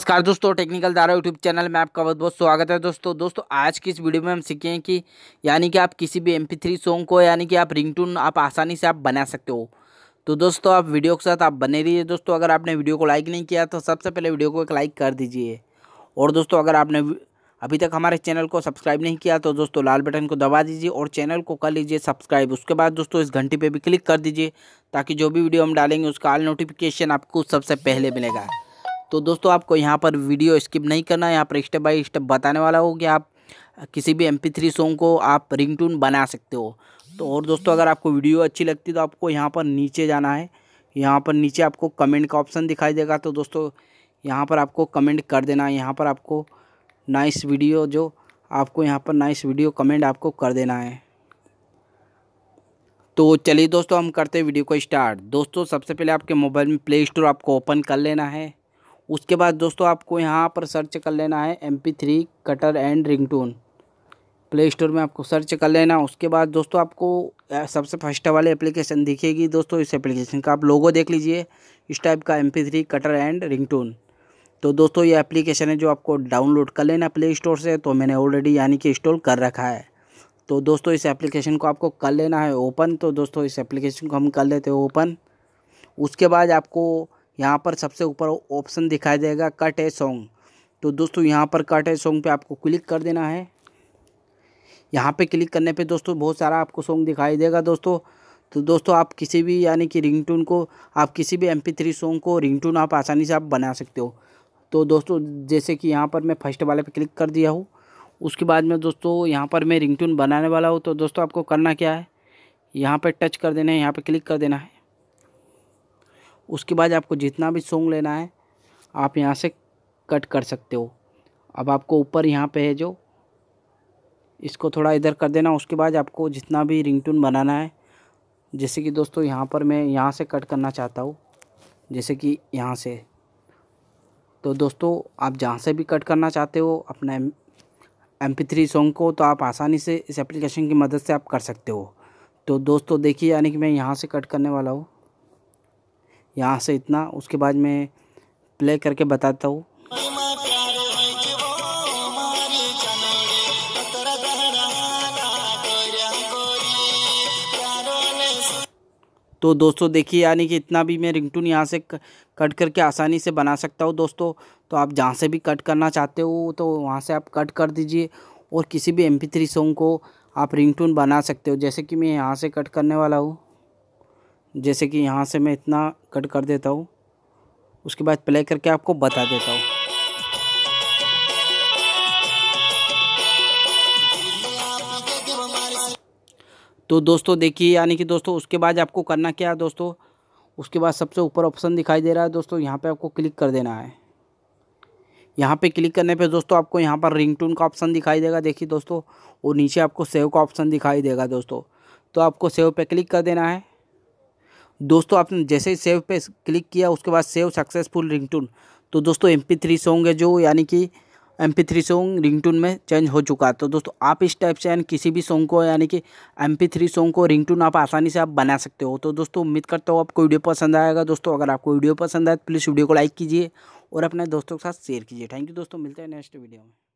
नमस्कार दोस्तों technical Dara YouTube channel में आपका बहुत बहुत स्वागत है दोस्तों दोस्तों आज की इस वीडियो में हम सीखें कि यानी कि आप किसी भी एम थ्री सॉन्ग को यानी कि आप रिंगटून आप आसानी से आप बना सकते हो तो दोस्तों आप वीडियो के साथ आप बने रहिए दोस्तों अगर आपने वीडियो को लाइक नहीं किया तो सबसे पहले वीडियो को एक लाइक कर दीजिए और दोस्तों अगर आपने अभी तक हमारे चैनल को सब्सक्राइब नहीं किया तो दोस्तों लाल बटन को दबा दीजिए और चैनल को कर लीजिए सब्सक्राइब उसके बाद दोस्तों इस घंटी पर भी क्लिक कर दीजिए ताकि जो भी वीडियो हम डालेंगे उसका ऑल नोटिफिकेशन आपको सबसे पहले मिलेगा तो दोस्तों आपको यहाँ पर वीडियो स्किप नहीं करना यहाँ पर स्टेप बाय स्टेप बताने वाला हो कि आप किसी भी एम थ्री सॉन्ग को आप रिंगटून बना सकते हो तो और दोस्तों अगर आपको वीडियो अच्छी लगती तो आपको यहाँ पर नीचे जाना है यहाँ पर नीचे आपको कमेंट का ऑप्शन दिखाई देगा तो दोस्तों यहाँ पर आपको कमेंट कर देना है यहाँ पर आपको नाइस वीडियो जो आपको यहाँ पर नाइस वीडियो कमेंट आपको कर देना है तो चलिए दोस्तों हम करते हैं वीडियो को स्टार्ट दोस्तों सबसे पहले आपके मोबाइल में प्ले स्टोर आपको ओपन कर लेना है उसके बाद दोस्तों आपको यहाँ पर सर्च कर लेना है M P three cutter and ringtone play store में आपको सर्च कर लेना उसके बाद दोस्तों आपको सबसे फर्स्ट वाले एप्लीकेशन दिखेगी दोस्तों इस एप्लीकेशन का आप लोगो देख लीजिए इस टाइप का M P three cutter and ringtone तो दोस्तों ये एप्लीकेशन है जो आपको डाउनलोड कर लेना प्ले स्टोर से तो मैंने ऑलरेडी यानी कि इंस्टॉल कर रखा है तो दोस्तों इस एप्लीकेशन को आपको कर लेना है ओपन तो दोस्तों इस एप्लीकेशन को हम कर लेते हैं ओपन उसके बाद आपको यहाँ पर सबसे ऊपर ऑप्शन दिखाई देगा कट ए सॉन्ग तो दोस्तों यहाँ पर कट ए सॉन्ग पे आपको क्लिक कर देना है यहाँ पे क्लिक करने पे दोस्तों बहुत सारा आपको सॉन्ग दिखाई देगा दोस्तों तो दोस्तों आप किसी भी यानी कि रिंगटोन को आप किसी भी एम थ्री सॉन्ग को रिंग आप आसानी से आप बना सकते हो तो दोस्तों जैसे कि यहाँ पर मैं फर्स्ट वाले पर क्लिक कर दिया हूँ उसके बाद में दोस्तों यहाँ पर मैं रिंगटोन बनाने वाला हूँ तो दोस्तों आपको करना क्या है यहाँ पर टच कर देना है यहाँ पर क्लिक कर देना है उसके बाद आपको जितना भी सॉन्ग लेना है आप यहाँ से कट कर सकते हो अब आपको ऊपर यहाँ पे है जो इसको थोड़ा इधर कर देना उसके बाद आपको जितना भी टून बनाना है जैसे कि दोस्तों यहाँ पर मैं यहाँ से कट करना चाहता हूँ जैसे कि यहाँ से तो दोस्तों आप जहाँ से भी कट करना चाहते हो अपना एम पी थ्री सॉन्ग को तो आप आसानी से इस एप्लीकेशन की मदद से आप कर सकते हो तो दोस्तों देखिए यानी कि मैं यहाँ से कट करने वाला हूँ यहाँ से इतना उसके बाद मैं प्ले करके बताता हूँ तो दोस्तों देखिए यानी कि इतना भी मैं रिंगटून यहाँ से कट करके आसानी से बना सकता हूँ दोस्तों तो आप जहाँ से भी कट करना चाहते हो तो वहाँ से आप कट कर दीजिए और किसी भी एम पी थ्री सॉन्ग को आप रिंगटून बना सकते हो जैसे कि मैं यहाँ से कट करने वाला हूँ जैसे कि यहाँ से मैं इतना कट कर देता हूँ उसके बाद प्ले करके आपको बता देता हूँ तो दोस्तों देखिए यानी कि दोस्तों उसके बाद आपको करना क्या है दोस्तों उसके बाद सबसे ऊपर ऑप्शन दिखाई दे रहा है दोस्तों यहाँ पे आपको क्लिक कर देना है यहाँ पे क्लिक करने पे दोस्तों आपको यहाँ पर रिंगटोन का ऑप्शन दिखाई देगा देखिए दोस्तों और नीचे आपको सेव का ऑप्शन दिखाई देगा दोस्तों तो आपको सेव पे क्लिक कर देना है दोस्तों आपने जैसे ही सेव पे क्लिक किया उसके बाद सेव सक्सेसफुल रिंगटून तो दोस्तों एम पी थ्री सॉन्ग है जो यानी कि M P three song ringtone में चेंज हो चुका है तो दोस्तों आप इस टाइप से यानी किसी भी सॉन्ग को यानी कि एम पी थ्री सॉन्ग को रिंगटून आप आसानी से आप बना सकते हो तो दोस्तों उम्मीद करता हूँ आपको वीडियो पसंद आएगा दोस्तों अगर आपको वीडियो पसंद आए तो प्लीज़ वीडियो को लाइक कीजिए और अपने दोस्तों के साथ शेयर कीजिए थैंक यू दोस्तों मिलते हैं नेक्स्ट वीडियो में